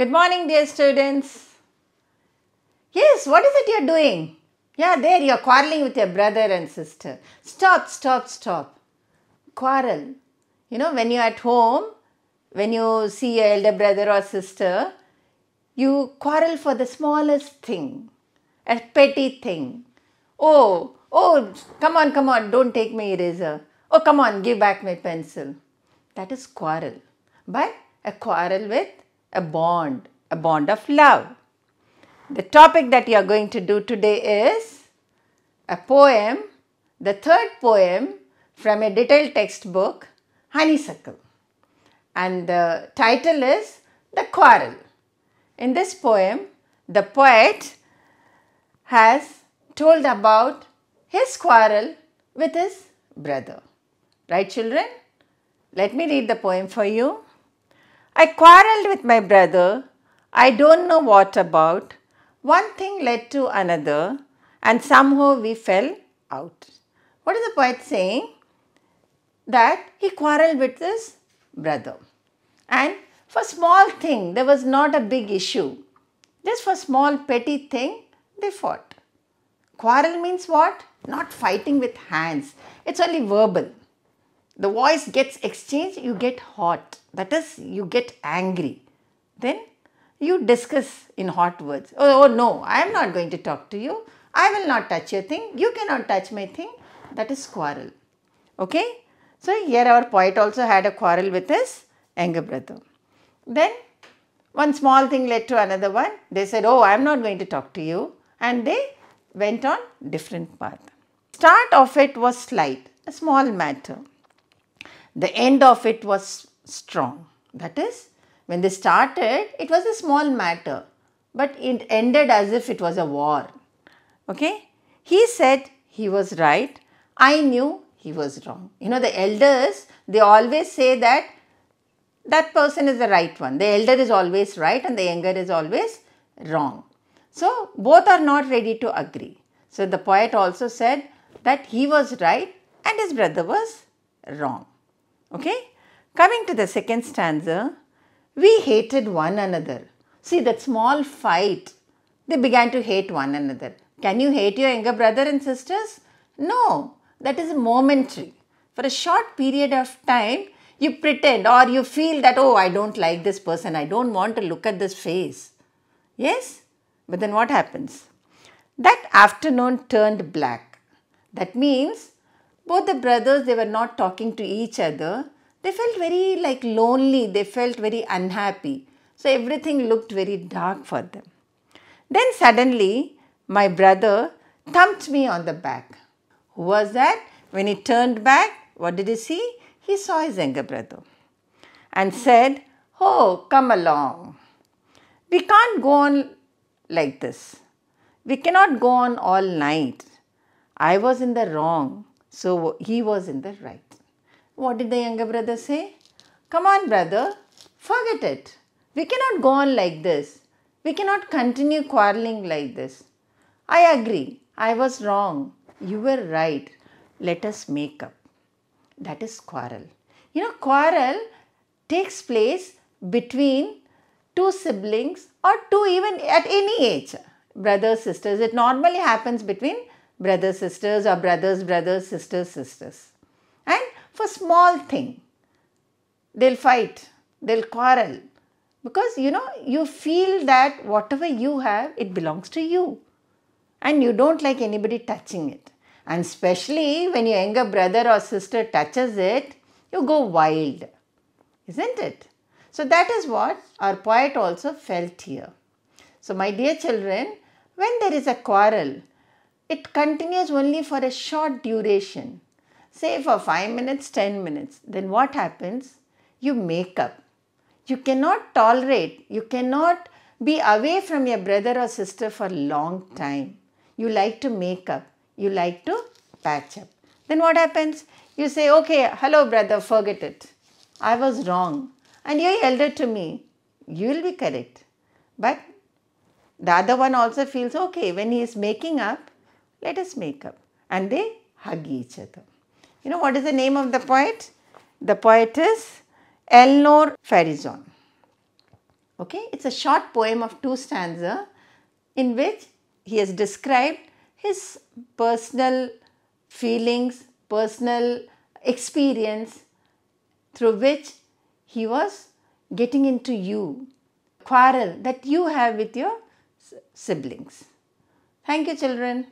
Good morning, dear students. Yes, what is it you're doing? Yeah, there you're quarreling with your brother and sister. Stop, stop, stop. Quarrel. You know, when you're at home, when you see your elder brother or sister, you quarrel for the smallest thing, a petty thing. Oh, oh, come on, come on, don't take my eraser. Oh, come on, give back my pencil. That is quarrel. But a quarrel with a bond, a bond of love. The topic that you are going to do today is a poem, the third poem from a detailed textbook, Honeysuckle. And the title is The Quarrel. In this poem, the poet has told about his quarrel with his brother. Right, children? Let me read the poem for you. I quarreled with my brother. I don't know what about. One thing led to another, and somehow we fell out. What is the poet saying? That he quarreled with his brother. And for small thing, there was not a big issue. Just for small petty thing, they fought. Quarrel means what? Not fighting with hands. It's only verbal the voice gets exchanged, you get hot. That is, you get angry. Then you discuss in hot words. Oh, oh no, I am not going to talk to you. I will not touch your thing. You cannot touch my thing. That is quarrel. Okay? So here our poet also had a quarrel with his younger brother. Then one small thing led to another one. They said, oh, I am not going to talk to you. And they went on different path. Start of it was slight, a small matter. The end of it was strong. That is, when they started, it was a small matter, but it ended as if it was a war. Okay? He said he was right. I knew he was wrong. You know, the elders, they always say that that person is the right one. The elder is always right and the younger is always wrong. So, both are not ready to agree. So, the poet also said that he was right and his brother was wrong. Okay? Coming to the second stanza, we hated one another. See that small fight, they began to hate one another. Can you hate your younger brother and sisters? No, that is momentary. For a short period of time, you pretend or you feel that, oh, I don't like this person, I don't want to look at this face. Yes? But then what happens? That afternoon turned black. That means both the brothers they were not talking to each other they felt very like lonely they felt very unhappy so everything looked very dark for them then suddenly my brother thumped me on the back who was that when he turned back what did he see he saw his younger brother and said oh come along we can't go on like this we cannot go on all night i was in the wrong so he was in the right. What did the younger brother say? Come on, brother, forget it. We cannot go on like this. We cannot continue quarreling like this. I agree. I was wrong. You were right. Let us make up. That is quarrel. You know, quarrel takes place between two siblings or two even at any age. Brothers, sisters. It normally happens between brothers, sisters or brothers, brothers, sisters, sisters. And for small thing, they'll fight, they'll quarrel. Because you know, you feel that whatever you have, it belongs to you. And you don't like anybody touching it. And especially when your younger brother or sister touches it, you go wild. Isn't it? So that is what our poet also felt here. So my dear children, when there is a quarrel, it continues only for a short duration, say for 5 minutes, 10 minutes, then what happens? You make up. You cannot tolerate, you cannot be away from your brother or sister for a long time. You like to make up, you like to patch up. Then what happens? You say, okay, hello brother, forget it. I was wrong and you're elder to me. You will be correct. But the other one also feels okay when he is making up, let us make up. And they hug each other. You know what is the name of the poet? The poet is Elnor Farizon. Okay, it's a short poem of two stanza in which he has described his personal feelings, personal experience through which he was getting into you, quarrel that you have with your siblings. Thank you children.